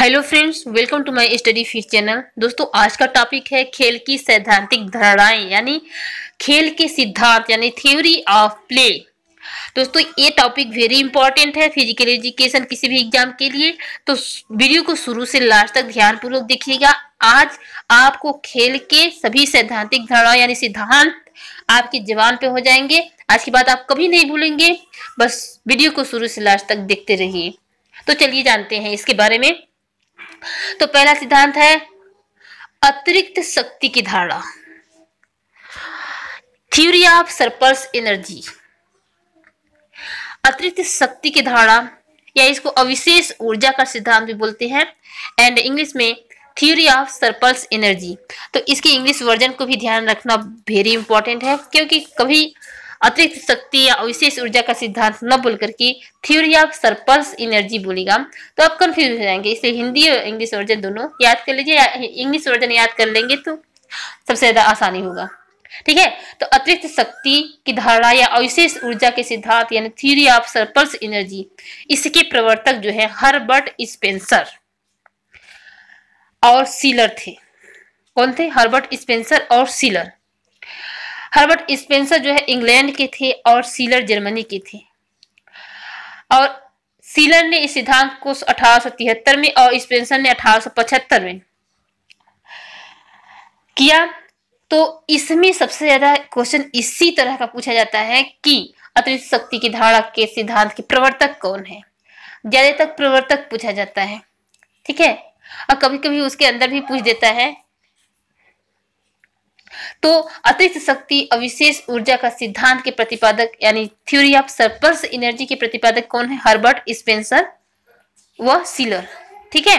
hello friends welcome to my study fees channel दोस्तों आज का टॉपिक है खेल की सैद्धांतिक धारणाएं यानी खेल के सिद्धांत यानी थ्योरी ऑफ प्ले दोस्तों ये टॉपिक वेरी इंपॉर्टेंट है फिजिकल एजुकेशन किसी भी एग्जाम के लिए तो वीडियो को शुरू से लास्ट तक ध्यानपूर्वक देखिएगा आज आपको खेल के सभी सैद्धांतिक धारणाएं यानी सिद्धांत आपके जवान पे हो जाएंगे आज की बात आप कभी नहीं भूलेंगे बस वीडियो को शुरू से लास्ट तक देखते रहिए तो चलिए जानते हैं इसके बारे में तो पहला सिद्धांत है अतिरिक्त शक्ति की धारणा थ्योरी ऑफ सरपल्स एनर्जी अतिरिक्त शक्ति की धारणा या इसको अविशेष ऊर्जा का सिद्धांत भी बोलते हैं एंड इंग्लिश में थ्योरी ऑफ सरपल्स एनर्जी तो इसके इंग्लिश वर्जन को भी ध्यान रखना वेरी इंपॉर्टेंट है क्योंकि कभी अतिरिक्त शक्ति या विशेष ऊर्जा का सिद्धांत न बोल करके थ्योरी ऑफ सरपल्स इनर्जी बोलेगा तो आप कंफ्यूज हो जाएंगे इसलिए हिंदी और इंग्लिश वर्जन दोनों याद कर लीजिए या, इंग्लिश वर्जन याद कर लेंगे तो सबसे ज्यादा आसानी होगा ठीक है तो अतिरिक्त शक्ति की धारणा या अविशेष ऊर्जा के सिद्धांत यानी थ्योरी ऑफ सरपल्स एनर्जी इसके प्रवर्तक जो है हर्बर्ट स्पेंसर और सीलर थे कौन थे हर्बर्ट स्पेंसर और सीलर हर्बर्ट स्पेंसर जो है इंग्लैंड के थे और सीलर जर्मनी के थे और सीलर ने इस सिद्धांत को अठारह में और स्पेंसर ने अठारह में किया तो इसमें सबसे ज्यादा क्वेश्चन इसी तरह का पूछा जाता है कि अतिरिक्त शक्ति की धारणा के सिद्धांत के प्रवर्तक कौन है ज्यादातर प्रवर्तक पूछा जाता है ठीक है और कभी कभी उसके अंदर भी पूछ देता है तो अतिरिक्त शक्ति अविशेष ऊर्जा का सिद्धांत के प्रतिपादक यानी थ्योरी ऑफ सरपर्स एनर्जी के प्रतिपादक कौन है हर्बर्ट स्पेंसर व सीलर ठीक है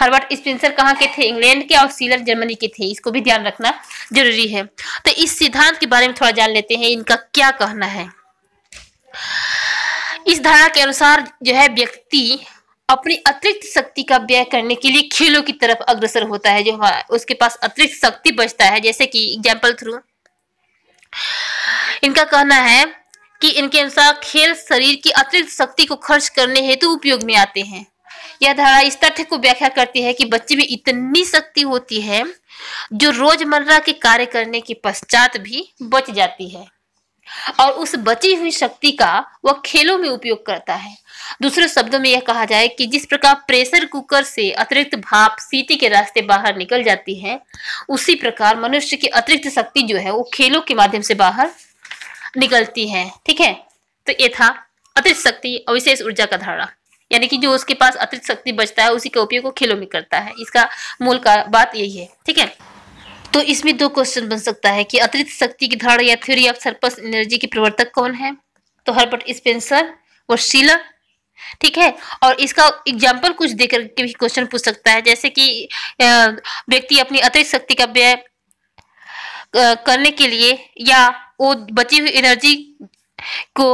हर्बर्ट स्पेंसर कहाँ के थे इंग्लैंड के और सीलर जर्मनी के थे इसको भी ध्यान रखना जरूरी है तो इस सिद्धांत के बारे में थोड़ा जान लेते हैं इनका क्या कहना है इस धारणा के अनुसार जो है व्यक्ति अपनी अतिरिक्त शक्ति का व्यय करने के लिए खेलों की तरफ अग्रसर होता है जो हाँ, उसके पास अतिरिक्त शक्ति बचता है जैसे कि एग्जाम्पल थ्रू इनका कहना है कि इनके अनुसार खेल शरीर की अतिरिक्त शक्ति को खर्च करने हेतु उपयोग में आते हैं यह धारा इस तथ्य को व्याख्या करती है कि बच्चे में इतनी शक्ति होती है जो रोजमर्रा के कार्य करने के पश्चात भी बच जाती है और उस बची हुई शक्ति का वह खेलों में उपयोग करता है दूसरे शब्दों में यह कहा जाए कि जिस प्रकार प्रेशर कुकर से अतिरिक्त भाप सीटी के रास्ते बाहर निकल जाती है उसी प्रकार मनुष्य की अतिरिक्त शक्ति जो है वो खेलों के माध्यम से बाहर निकलती है ठीक है तो ये था अतिरिक्त शक्ति और विशेष ऊर्जा का धारणा यानी कि जो उसके पास अतिरिक्त शक्ति बचता है उसी का उपयोग वो खेलों में करता है इसका मूल का बात यही है ठीक है तो इसमें दो क्वेश्चन बन सकता है कि अतिरिक्त शक्ति की धारणा या थ्योरी ऑफ सरपस एनर्जी के प्रवर्तक कौन है तो हर्बर्ट स्पेंसर व शीला ठीक है और इसका एग्जाम्पल कुछ देकर के भी क्वेश्चन पूछ सकता है जैसे कि व्यक्ति अपनी अतिरिक्त शक्ति का व्यय करने के लिए या वो बची हुई एनर्जी को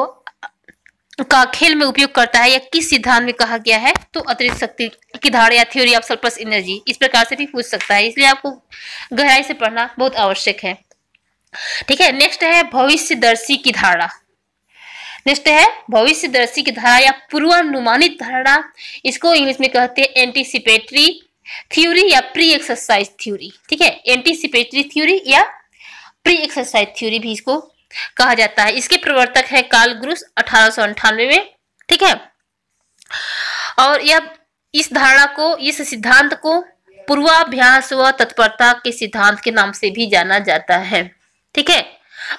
का खेल में उपयोग करता है या किस सिद्धांत में कहा गया है तो अतिरिक्त शक्ति की धारा या थ्योरी ऑफ सरप्लस एनर्जी इस प्रकार से भी पूछ सकता है इसलिए आपको गहराई से पढ़ना बहुत आवश्यक है ठीक है नेक्स्ट है भविष्यदर्शी की धारणा नेक्स्ट है भविष्यदर्शी की धारा या पूर्वानुमानित धारणा इसको इंग्लिश में कहते हैं एंटीसिपेटरी थ्योरी या प्री एक्सरसाइज थ्योरी ठीक है एंटीसिपेटरी थ्योरी या प्री एक्सरसाइज थ्योरी भी इसको कहा जाता है इसके प्रवर्तक है काल ग्रुस अठारह में ठीक है और यह इस धारणा को इस सिद्धांत को पूर्वाभ्यास व तत्परता के सिद्धांत के नाम से भी जाना जाता है ठीक है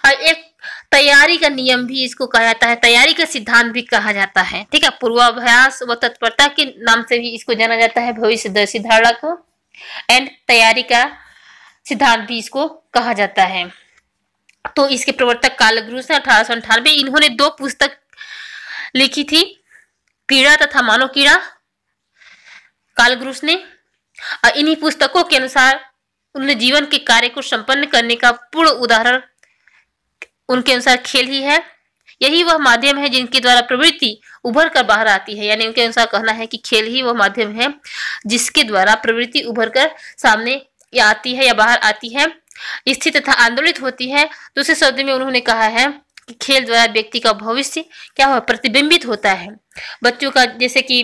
और एक तैयारी का नियम भी इसको कहा जाता है तैयारी का सिद्धांत भी कहा जाता है ठीक है पूर्वाभ्यास व तत्परता के नाम से भी इसको जाना जाता है भविष्य दर्शी धारणा को एंड तैयारी का सिद्धांत भी इसको कहा जाता है तो इसके प्रवर्तक कालगुरु से अठारह सौ अंठानवे इन्होंने दो पुस्तक लिखी थी कीड़ा तथा मानव कीड़ा कालग्रुस ने और इन्हीं पुस्तकों के अनुसार उन्होंने जीवन के कार्य को संपन्न करने का पूर्ण उदाहरण उनके अनुसार खेल ही है यही वह माध्यम है जिनके द्वारा प्रवृत्ति उभर कर बाहर आती है यानी उनके अनुसार कहना है कि खेल ही वह माध्यम है जिसके द्वारा प्रवृत्ति उभर कर सामने या आती है या बाहर आती है स्थित तथा आंदोलित होती है दूसरे शब्द में उन्होंने कहा है कि खेल द्वारा व्यक्ति का भविष्य क्या हो प्रतिबिंबित होता है बच्चों का जैसे कि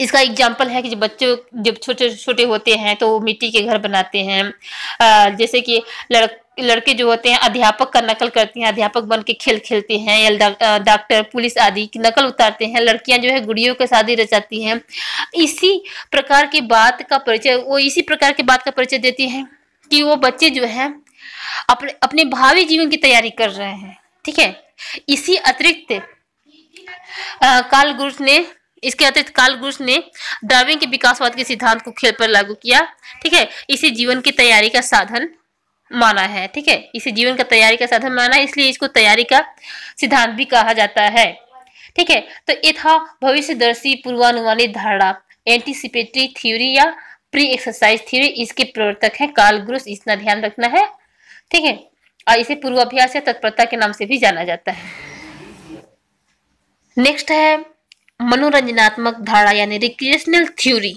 इसका एग्जाम्पल है कि जब बच्चों जब छोटे छोटे होते हैं तो मिट्टी के घर बनाते हैं जैसे कि लड़क लड़के जो होते हैं अध्यापक का नकल करते हैं अध्यापक बन के खेल खेलते हैं या डॉक्टर दा, पुलिस आदि की नकल उतारते हैं लड़कियां जो है गुड़ियों के शादी रचाती हैं इसी प्रकार की बात का परिचय वो इसी प्रकार की बात का परिचय देती हैं कि वो बच्चे जो है अपने अपने भावी जीवन की तैयारी कर रहे हैं ठीक है इसी अतिरिक्त काल गुरुष ने इसके अतिरिक्त काल गुरुष ने ड्राइविंग के विकासवाद के सिद्धांत को खेल पर लागू किया ठीक है इसे जीवन की तैयारी का साधन माना है ठीक है इसे जीवन का तैयारी का साधन माना है इसलिए इसको तैयारी का सिद्धांत भी कहा जाता है ठीक है तो ये था भविष्यदर्शी पूर्वानुमानित धारणा एंटीसिपेटरी थ्योरी या प्री एक्सरसाइज थ्योरी इसके प्रवर्तक है कार्ल ग्रुस इतना ध्यान रखना है ठीक है और इसे पूर्वाभ्यास या तत्परता के नाम से भी जाना जाता है नेक्स्ट है मनोरंजनात्मक धारा यानी रिक्रिएशनल थ्योरी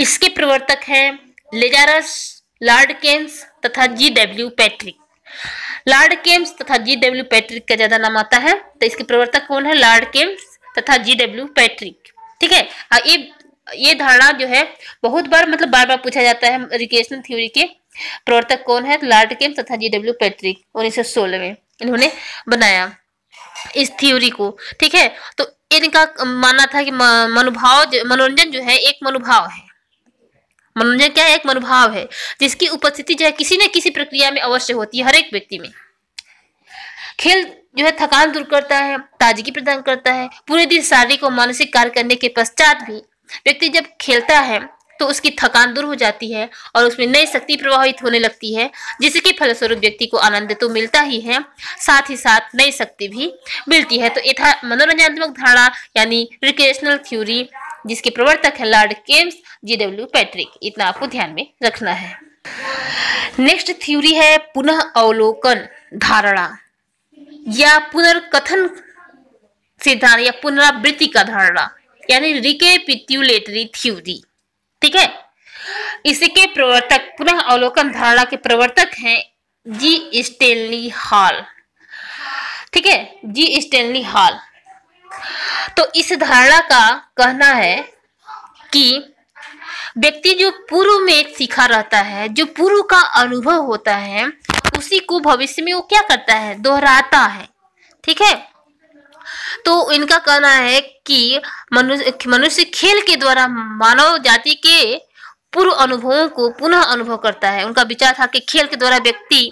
इसके प्रवर्तक हैं लेजारस लार्ड केम्स तथा G W Patrick Lord Kames तथा जी डब्ल्यू पैट्रिक का ज्यादा नाम आता है तो इसके प्रवर्तक कौन है लार्ड केम्स तथा जी डब्ल्यू पैट्रिक ठीक है ये ये धारणा जो है बहुत बार मतलब बार बार पूछा जाता है एजुकेशनल थ्योरी के प्रवर्तक कौन है तो केम तथा जी डब्ल्यू पैट्रिक उन्नीस में इन्होंने बनाया इस थ्योरी को ठीक है तो इनका मानना था कि मनोभाव मनोरंजन जो है एक मनोभाव है मनोरंजन क्या है एक मनोभाव है जिसकी उपस्थिति जो है किसी न किसी प्रक्रिया में अवश्य होती है हर एक व्यक्ति में खेल जो है थकान दूर करता है ताजगी प्रदान करता है पूरे दिन शारीरिक और मानसिक कार्य करने के पश्चात भी व्यक्ति जब खेलता है तो उसकी थकान दूर हो जाती है और उसमें नई शक्ति प्रभावित होने लगती है जिसके फलस्वरूप व्यक्ति को आनंद तो मिलता ही है साथ ही साथ नई शक्ति भी मिलती है तो यथा मनोरंजनात्मक धारणा यानी रिक्रिएशनल थ्योरी जिसके प्रवर्तक है Lord Kames G W Patrick इतना आपको ध्यान में रखना है नेक्स्ट थ्योरी है पुनः अवलोकन धारणा या पुनर्कथन सिद्धांत या पुनरावृत्ति का धारणा यानी रिकेपिट्यूलेटरी थ्यूरी ठीक है इसके प्रवर्तक पुनः अवलोकन धारणा के प्रवर्तक हैं जी स्टेनली हॉल ठीक है जी स्टेनली हॉल तो इस धारणा का कहना है कि व्यक्ति जो पूर्व में सीखा रहता है जो पूर्व का अनुभव होता है उसी को भविष्य में वो क्या करता है दोहराता है ठीक है तो इनका कहना है कि मनुष्य मनुष्य खेल के द्वारा मानव जाति के पूर्व अनुभवों को पुनः अनुभव करता है उनका विचार था कि खेल के द्वारा व्यक्ति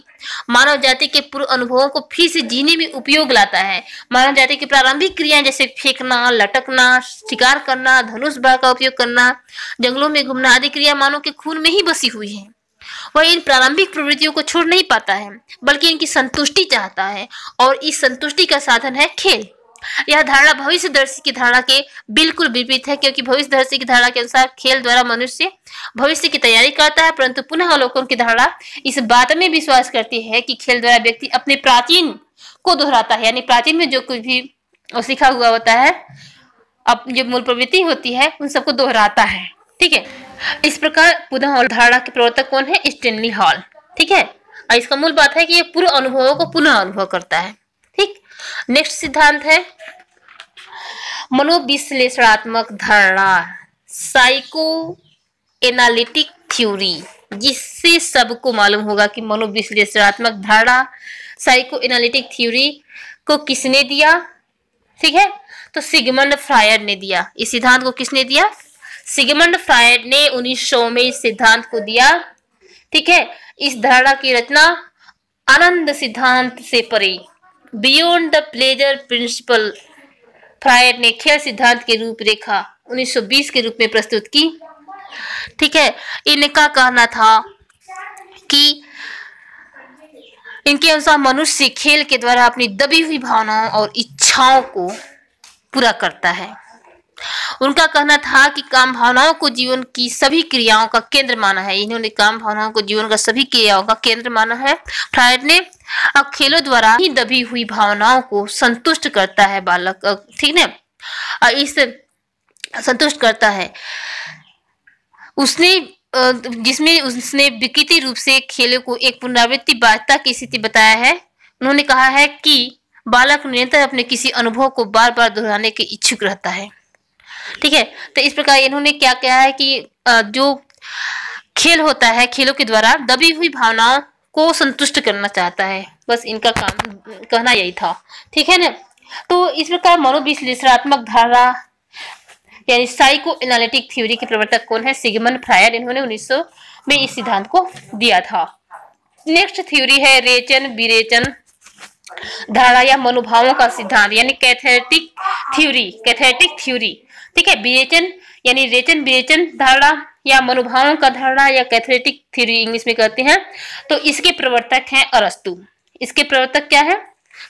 मानव जाति के पूर्व अनुभवों को फिर से जीने में उपयोग लाता है मानव जाति की प्रारंभिक क्रियाएं जैसे फेंकना लटकना शिकार करना धनुष बाढ़ का उपयोग करना जंगलों में घूमना आदि क्रिया मानव के खून में ही बसी हुई है वह इन प्रारंभिक प्रवृत्तियों को छोड़ नहीं पाता है बल्कि इनकी संतुष्टि चाहता है और इस संतुष्टि का साधन है खेल यह धारणा भविष्य दर्शी की धारणा के बिल्कुल विपरीत है क्योंकि भविष्य दर्शी की धारणा के अनुसार खेल द्वारा मनुष्य भविष्य की तैयारी करता है परंतु पुनः अवलोकन की धारणा इस बात में विश्वास करती है कि खेल द्वारा व्यक्ति अपने प्राचीन को दोहराता है यानी प्राचीन में जो कुछ भी सीखा हुआ होता है अब जो मूल प्रवृत्ति होती है उन सबको दोहराता है ठीक है इस प्रकार पुनः धारणा के प्रवर्तक कौन है स्टेनली हॉल ठीक है और इसका मूल बात है कि ये पूर्व अनुभवों को पुनः अनुभव करता है नेक्स्ट सिद्धांत है मनोविश्लेषणात्मक धारणा साइको एनालिटिक थ्योरी जिससे सबको मालूम होगा कि मनोविश्लेषणात्मक धारणा साइको एनालिटिक थ्योरी को किसने दिया ठीक है तो सिगमंड फ्रायड ने दिया इस सिद्धांत को किसने दिया सिगमंड फ्रायड ने उन्नीस में इस सिद्धांत को दिया ठीक है इस धारणा की रचना आनंद सिद्धांत से परे beyond the pleasure principle Freud ने खेल सिद्धांत की रूपरेखा 1920 के रूप में प्रस्तुत की ठीक है इनका कहना था कि इनके अनुसार मनुष्य खेल के द्वारा अपनी दबी हुई भावनाओं और इच्छाओं को पूरा करता है उनका कहना था कि काम भावनाओं को जीवन की सभी क्रियाओं का केंद्र माना है इन्होंने काम भावनाओं को जीवन का सभी क्रियाओं का केंद्र माना है फ्रायड ने खेलों द्वारा ही दबी हुई भावनाओं को संतुष्ट करता है बालक ठीक है इस संतुष्ट करता है उसने जिसमें उसने विकृति रूप से खेलों को एक पुनरावृत्ति बाध्यता की स्थिति बताया है उन्होंने कहा है कि बालक निरंतर अपने किसी अनुभव को बार बार दोहराने के इच्छुक रहता है ठीक है तो इस प्रकार इन्होंने क्या क्या है कि जो खेल होता है खेलों के द्वारा दबी हुई भावनाओं को संतुष्ट करना चाहता है बस इनका काम कहना यही था ठीक है ना तो इस प्रकार मनोविश्लेषणात्मक धारा यानी साइको एनालिटिक थ्योरी के प्रवर्तक कौन है सिगमन फ्रायर इन्होंने 1900 में इस सिद्धांत को दिया था नेक्स्ट थ्योरी है रेचन विरेचन धारा या मनोभावों का सिद्धांत यानी कैथेटिक थ्योरी कैथेटिक थ्योरी ठीक है विरेचन यानी रेचन विरेचन धारणा या मनोभावों का धारणा या कैथलेटिक थ्योरी इंग्लिश में कहते हैं तो इसके प्रवर्तक हैं अरस्तु इसके प्रवर्तक क्या है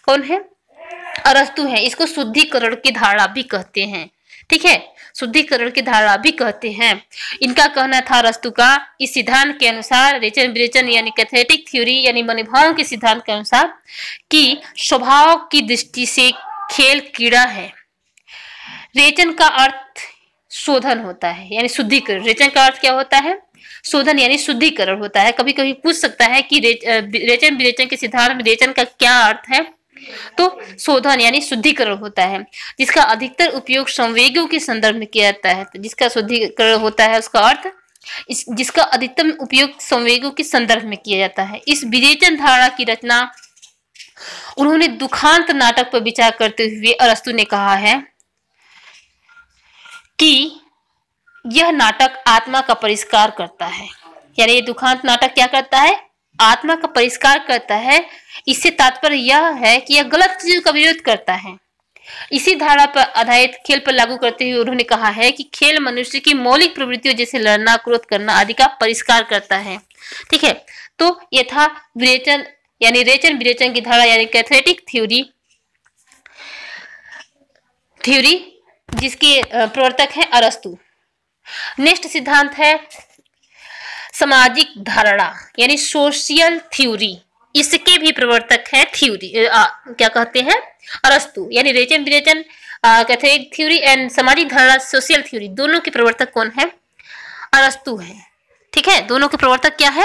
कौन है अरस्तु है इसको शुद्धिकरण की धारणा भी कहते हैं ठीक है शुद्धिकरण की धारणा भी कहते हैं इनका कहना था रस्तु का इस सिद्धांत के अनुसार रेचन विरेचन यानी कैथेटिक थ्योरी यानी मनोभावों के सिद्धांत के अनुसार कि स्वभाव की दृष्टि से खेल कीड़ा है रेचन का अर्थ शोधन होता है यानी शुद्धिकरण रेचन का अर्थ क्या होता है शोधन यानी शुद्धिकरण होता है कभी कभी पूछ सकता है कि रेचन विरेचन के सिद्धांत में रेचन का क्या अर्थ है तो शोधन यानी शुद्धिकरण होता है जिसका अधिकतर उपयोग संवेगों के संदर्भ में किया जाता है तो जिसका शुद्धिकरण होता है उसका अर्थ इस जिसका अधिकतम उपयोग संवेगों के संदर्भ में किया जाता है इस विरेचन धारणा की रचना उन्होंने दुखांत नाटक पर विचार करते हुए अरस्तु ने कहा है कि यह नाटक आत्मा का परिष्कार करता है यानी ये दुखांत नाटक क्या करता है आत्मा का परिष्कार करता है इससे तात्पर्य यह है कि यह गलत चीजों का विरोध करता है इसी धारा पर आधारित खेल पर लागू करते हुए उन्होंने कहा है कि खेल मनुष्य की मौलिक प्रवृत्तियों जैसे लड़ना क्रोध करना आदि का परिष्कार करता है ठीक है तो ये था विरेचन यानी रेचन विरेचन की धारा यानी कैथेटिक थ्योरी थ्योरी जिसके प्रवर्तक है अरस्तु नेक्स्ट सिद्धांत है सामाजिक धारणा यानी सोशियल थ्योरी इसके भी प्रवर्तक है थ्योरी क्या कहते हैं अरस्तु यानी रेचन विरेचन कैथोलिक थ्योरी एंड सामाजिक धारणा सोशल थ्योरी दोनों के प्रवर्तक कौन है अरस्तु है ठीक है दोनों के प्रवर्तक क्या है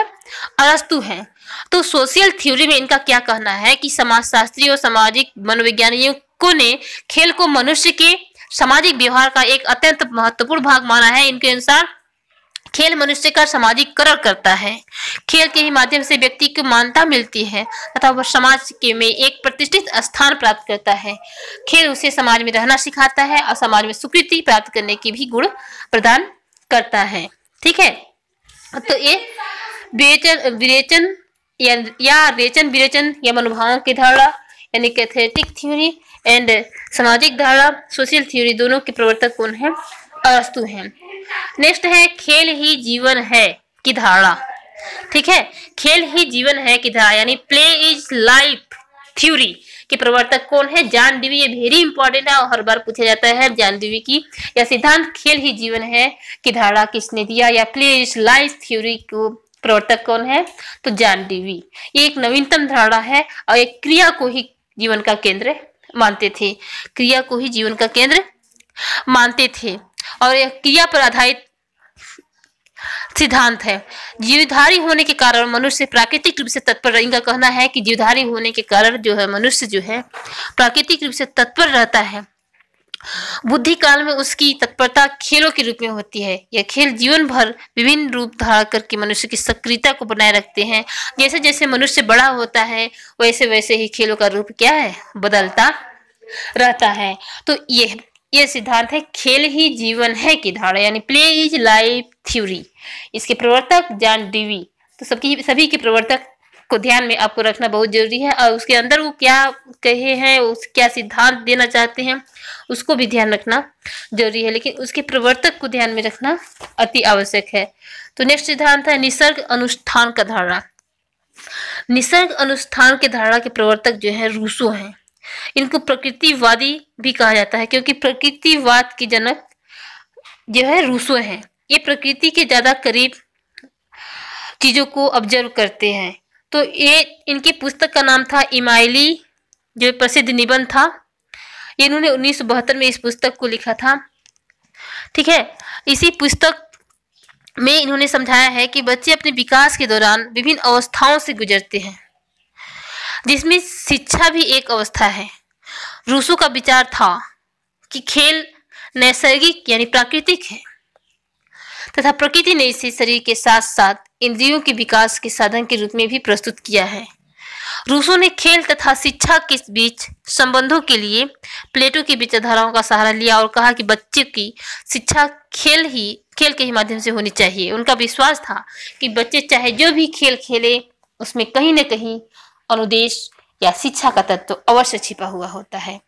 अरस्तु है तो सोशियल थ्योरी में इनका क्या कहना है कि समाजशास्त्री और सामाजिक मनोविज्ञानियों ने खेल को मनुष्य के सामाजिक व्यवहार का एक अत्यंत महत्वपूर्ण भाग माना है इनके अनुसार खेल मनुष्य का करण करता है खेल के ही माध्यम से व्यक्ति को मान्यता मिलती है तथा वह समाज के में एक प्रतिष्ठित स्थान प्राप्त करता है खेल उसे समाज में रहना सिखाता है और समाज में स्वीकृति प्राप्त करने की भी गुण प्रदान करता है ठीक है तो ये विरेचन विरेचन या, या रेचन विरेचन या मनोभावों की धारणा यानी कैथेटिक थ्योरी एंड सामाजिक धारा सोशल थ्योरी दोनों के प्रवर्तक कौन है अरस्तु है नेक्स्ट है खेल ही जीवन है की धारा ठीक है खेल ही जीवन है की धारा यानी प्ले इज लाइफ थ्योरी के प्रवर्तक कौन है जान डीवी ये वेरी इंपॉर्टेंट है और हर बार पूछा जाता है जान डीवी की या सिद्धांत खेल ही जीवन है कि धारा किसने दिया या प्ले इज लाइफ थ्योरी को प्रवर्तक कौन है तो जान डीवी ये एक नवीनतम धारणा है और एक क्रिया को ही जीवन का केंद्र मानते थे क्रिया को ही जीवन का केंद्र मानते थे और यह क्रिया पर आधारित सिद्धांत है जीवधारी होने के कारण मनुष्य प्राकृतिक रूप से तत्पर इनका कहना है कि जीवधारी होने के कारण जो है मनुष्य जो है प्राकृतिक रूप से तत्पर रहता है बुद्धि काल में उसकी तत्परता खेलों के रूप में होती है यह खेल जीवन भर विभिन्न रूप धारण करके मनुष्य की सक्रियता को बनाए रखते हैं जैसे जैसे मनुष्य बड़ा होता है वैसे वैसे ही खेलों का रूप क्या है बदलता रहता है तो यह यह सिद्धांत है खेल ही जीवन है की धारणा यानी प्ले इज लाइफ थ्योरी इसके प्रवर्तक जॉन डीवी तो सबकी सभी के प्रवर्तक को ध्यान में आपको रखना बहुत जरूरी है और उसके अंदर वो क्या कहे हैं उस क्या सिद्धांत देना चाहते हैं उसको भी ध्यान रखना जरूरी है लेकिन उसके प्रवर्तक को ध्यान में रखना अति आवश्यक है तो नेक्स्ट सिद्धांत है निसर्ग अनुष्ठान का धारणा निसर्ग अनुष्ठान के धारणा के प्रवर्तक जो है रूसो हैं इनको प्रकृतिवादी भी कहा जाता है क्योंकि प्रकृतिवाद की जनक जो है रूसो हैं ये प्रकृति के ज़्यादा करीब चीज़ों को ऑब्जर्व करते हैं तो ये इनकी पुस्तक का नाम था इमाइली जो प्रसिद्ध निबंध था इन्होंने उन्नीस में इस पुस्तक को लिखा था ठीक है इसी पुस्तक में इन्होंने समझाया है कि बच्चे अपने विकास के दौरान विभिन्न अवस्थाओं से गुजरते हैं जिसमें शिक्षा भी एक अवस्था है रूसो का विचार था कि खेल नैसर्गिक यानी प्राकृतिक है तथा प्रकृति ने इसे शरीर के साथ साथ इंद्रियों के विकास के साधन के रूप में भी प्रस्तुत किया है रूसों ने खेल तथा शिक्षा के बीच संबंधों के लिए प्लेटो की विचारधाराओं का सहारा लिया और कहा कि बच्चे की शिक्षा खेल ही खेल के ही माध्यम से होनी चाहिए उनका विश्वास था कि बच्चे चाहे जो भी खेल खेले उसमें कहीं ना कहीं अनुदेश या शिक्षा का तत्व तो अवश्य छिपा हुआ होता है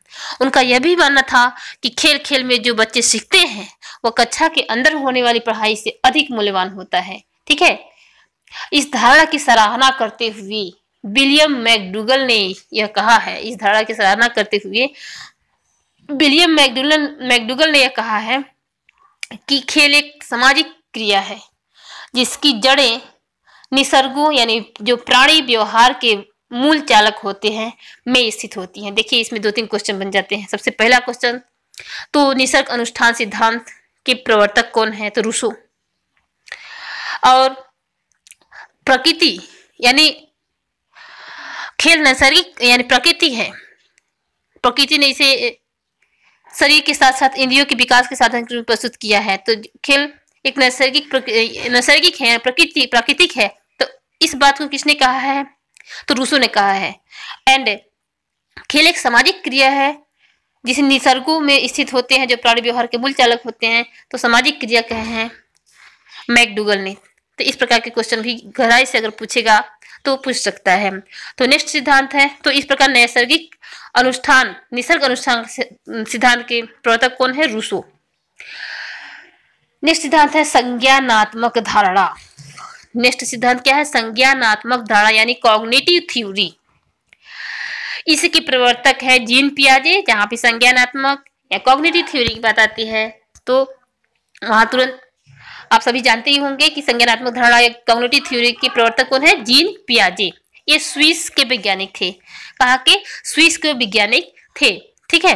उनका यह भी मानना था कि खेल खेल में जो बच्चे सीखते हैं वह कक्षा के अंदर होने वाली पढ़ाई से अधिक मूल्यवान होता है ठीक है इस धारणा की सराहना करते हुए विलियम मैकडूगल ने यह कहा है इस धारणा की सराहना करते हुए विलियम मैकडूगल मैकडूगल ने यह कहा है कि खेल एक सामाजिक क्रिया है जिसकी जड़ें निसर्गों यानी जो प्राणी व्यवहार के मूल चालक होते हैं में स्थित होती हैं देखिए इसमें दो तीन क्वेश्चन बन जाते हैं सबसे पहला क्वेश्चन तो निसर्ग अनुष्ठान सिद्धांत के प्रवर्तक कौन है तो रूसो और प्रकृति यानी खेल नैसर्गिक यानी प्रकृति है प्रकृति ने इसे शरीर के साथ साथ इंद्रियों के विकास के साधन प्रस्तुत किया है तो खेल एक नैसर्गिक नैसर्गिक है प्रकृति प्राकृतिक है तो इस बात को किसने कहा है तो रूसो ने कहा है एंड खेल एक सामाजिक क्रिया है जिसे निसर्गों में स्थित होते हैं जो प्राणी व्यवहार के मूल चालक होते हैं तो सामाजिक क्रिया कहे हैं मैकडूगल ने तो इस प्रकार के क्वेश्चन भी गहराई से अगर पूछेगा तो पूछ सकता है तो नेक्स्ट सिद्धांत है तो इस प्रकार नैसर्गिक अनुष्ठान निसर्ग अनुष्ठान सिद्धांत के प्रवर्तक कौन है रूसो नेक्स्ट सिद्धांत है संज्ञानात्मक धारणा नेक्स्ट सिद्धांत क्या है संज्ञानात्मक धारणा यानी कॉग्नेटिव थ्योरी इसके प्रवर्तक है जीन पियाजे जहां पे संज्ञानात्मक या कॉग्नेटिव थ्योरी आती है तो वहां तुरंत आप सभी जानते ही होंगे कि संज्ञानात्मक धारणा या कॉग्नेटिव थ्योरी के प्रवर्तक कौन है जीन पियाजे ये स्विस के वैज्ञानिक थे कहा के स्विस के वैज्ञानिक थे ठीक है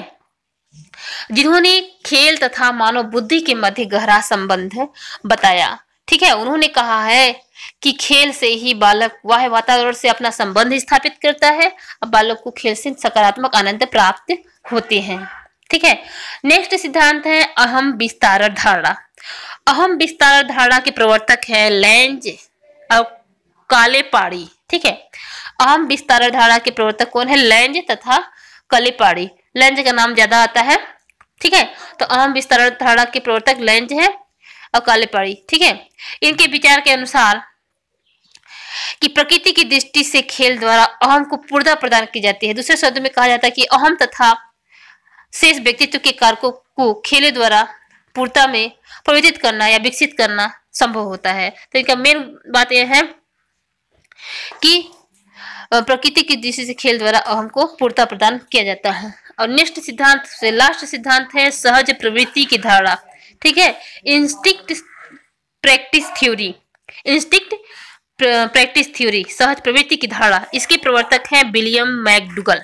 जिन्होंने खेल तथा मानव बुद्धि के मध्य गहरा संबंध बताया ठीक है उन्होंने कहा है कि खेल से ही बालक वह वातावरण से अपना संबंध स्थापित करता है और बालक को खेल से सकारात्मक आनंद प्राप्त होते हैं ठीक है नेक्स्ट सिद्धांत है अहम विस्तार धारणा अहम विस्तार धारणा के प्रवर्तक है लैंज और काले पाड़ी ठीक है अहम विस्तार धारणा के प्रवर्तक कौन है लैंज तथा काले पाड़ी लैंज का नाम ज्यादा आता है ठीक है तो अहम विस्तार धारणा के प्रवर्तक लैंज है अकाले कालेपड़ी ठीक है इनके विचार के अनुसार कि प्रकृति की दृष्टि से खेल द्वारा अहम को पूर्णता प्रदान की जाती है दूसरे शब्द में कहा जाता है कि अहम तथा शेष व्यक्तित्व के कारकों को खेल द्वारा पूर्णता में परिवर्तित करना या विकसित करना संभव होता है तो इनका मेन बात यह है कि प्रकृति की दृष्टि से खेल द्वारा अहम को पूर्णता प्रदान किया जाता है और नेक्स्ट सिद्धांत से लास्ट सिद्धांत है सहज प्रवृत्ति की धारणा ठीक है instinct practice theory instinct practice theory सहज प्रवृत्ति की धारा इसके प्रवर्तक हैं विलियम मैकडुगल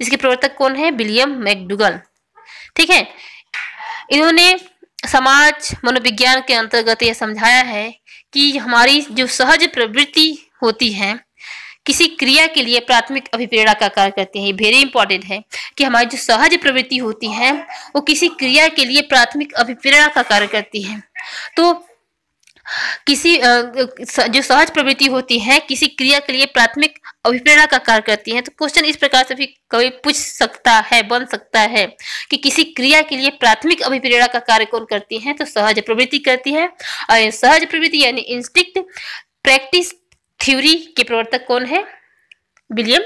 इसके प्रवर्तक कौन है विलियम मैकडुगल ठीक है इन्होंने समाज मनोविज्ञान के अंतर्गत यह समझाया है कि हमारी जो सहज प्रवृत्ति होती है किसी क्रिया के लिए प्राथमिक अभिप्रेरणा का कार्य करते हैं वेरी इंपॉर्टेंट है कि हमारी जो सहज प्रवृत्ति होती है वो किसी क्रिया के लिए प्राथमिक अभिप्रेरणा का कार्य करती है तो किसी जो सहज प्रवृत्ति होती है किसी क्रिया के लिए प्राथमिक अभिप्रेरणा का कार्य करती है तो क्वेश्चन इस प्रकार से भी कभी पूछ सकता है बन सकता है कि किसी क्रिया के लिए प्राथमिक अभिप्रेरणा का कार्य कौन करती है तो सहज प्रवृत्ति करती है और सहज प्रवृत्ति यानी इंस्टिक्ट प्रैक्टिस थ्योरी के प्रवर्तक कौन है विलियम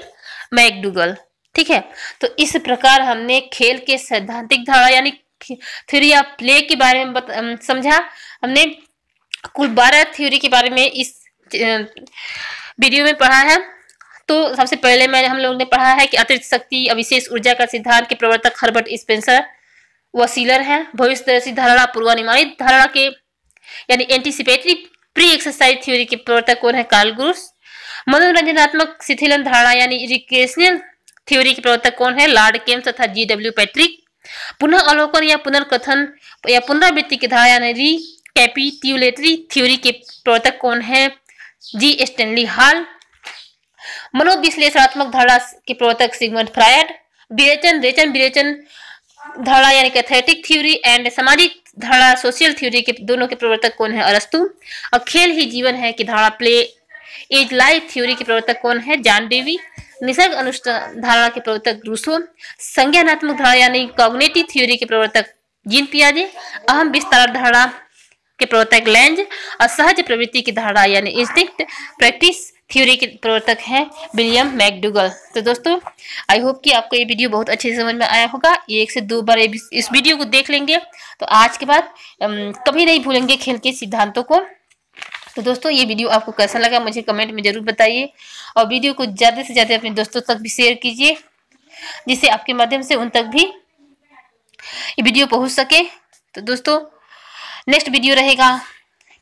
मैकडूगल ठीक है तो इस प्रकार हमने खेल के सैद्धांतिक धारा यानी थ्योरी या प्ले के बारे में समझा हमने कुल बारह थ्योरी के बारे में इस वीडियो में पढ़ा है तो सबसे पहले मैं हम लोग ने पढ़ा है कि अतिरिक्त शक्ति अविशेष ऊर्जा का सिद्धांत के प्रवर्तक हर्बर्ट स्पेंसर वसीलर हैं भविष्य दर्शी धारणा पूर्वानुमानित धारणा के यानी एंटीसिपेटरी प्री एक्सरसाइज थ्योरी के प्रवर्तक कौन है कार्ल ग्रूस मनोरंजनात्मक शिथिलन धारणा यानी इरिकेशनल थ्योरी के प्रवर्तक कौन है लॉर्ड केम्स तथा जी डब्ल्यू पैट्रिक पुनः अवलोकन या पुनर्कथन या पुनरावृत्ति की धारा यानी री कैपिट्यूलेटरी थ्योरी के प्रवर्तक कौन है जी स्टेनली हाल मनोविश्लेषणात्मक धारणा के प्रवर्तक सिगमंड फ्रायड विरेचन रेचन विरेचन धारणा यानी कैथेटिक थ्योरी एंड सामाजिक धारणा सोशल थ्योरी के दोनों के प्रवर्तक कौन है अरस्तु और खेल ही जीवन है कि धारणा प्ले इज लाइफ थ्योरी के प्रवर्तक कौन है जान डेवी निसर्ग अनुधारणा के प्रवर्तक रूसो संज्ञानात्मक धारा यानी कॉग्नेटिव थ्योरी के प्रवर्तक जीन पियाजे अहम विस्तार धारणा के प्रवर्तक लैंज और सहज प्रवृत्ति की धारणा यानी इंस्टिंक्ट प्रैक्टिस थ्योरी के प्रवर्तक हैं विलियम मैकडूगल तो दोस्तों आई होप कि आपको ये वीडियो बहुत अच्छे से समझ में आया होगा ये एक से दो बार इस वीडियो को देख लेंगे तो आज के बाद कभी नहीं भूलेंगे खेल के सिद्धांतों को तो दोस्तों ये वीडियो आपको कैसा लगा मुझे कमेंट में ज़रूर बताइए और वीडियो को ज़्यादा से ज़्यादा अपने दोस्तों तक भी शेयर कीजिए जिससे आपके माध्यम से उन तक भी ये वीडियो पहुंच सके तो दोस्तों नेक्स्ट वीडियो रहेगा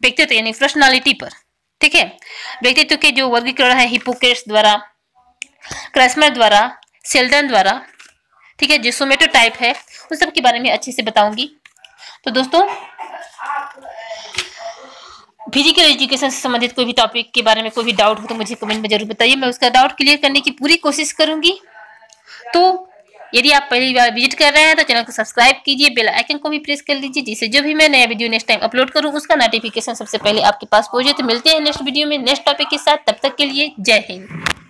व्यक्तित्व तो यानी पर्सनालिटी पर ठीक है व्यक्तित्व के जो वर्गीकरण है हिपोकेट्स द्वारा क्रस्मर द्वारा सेल्डन द्वारा ठीक है जो सोमेटो टाइप है उन सब के बारे में अच्छे से बताऊंगी तो दोस्तों फिजिकल एजुकेशन से संबंधित कोई भी टॉपिक के बारे में कोई भी डाउट हो तो मुझे कमेंट में जरूर बताइए मैं उसका डाउट क्लियर करने की पूरी कोशिश करूंगी तो यदि आप पहली बार विजिट कर रहे हैं तो चैनल को सब्सक्राइब कीजिए बेल आइकन को भी प्रेस कर लीजिए जिससे जो भी मैं नया वीडियो नेक्स्ट टाइम अपलोड करूँ उसका नोटिफिकेशन सबसे पहले आपके पास पहुंचे तो मिलते हैं नेक्स्ट वीडियो में नेक्स्ट टॉपिक के साथ तब तक के लिए जय हिंद